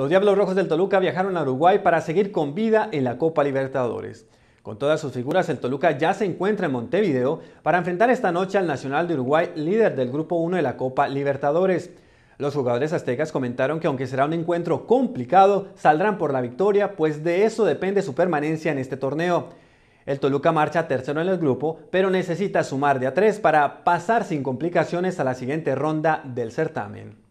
Los Diablos Rojos del Toluca viajaron a Uruguay para seguir con vida en la Copa Libertadores. Con todas sus figuras, el Toluca ya se encuentra en Montevideo para enfrentar esta noche al Nacional de Uruguay, líder del Grupo 1 de la Copa Libertadores. Los jugadores aztecas comentaron que aunque será un encuentro complicado, saldrán por la victoria, pues de eso depende su permanencia en este torneo. El Toluca marcha tercero en el grupo, pero necesita sumar de a tres para pasar sin complicaciones a la siguiente ronda del certamen.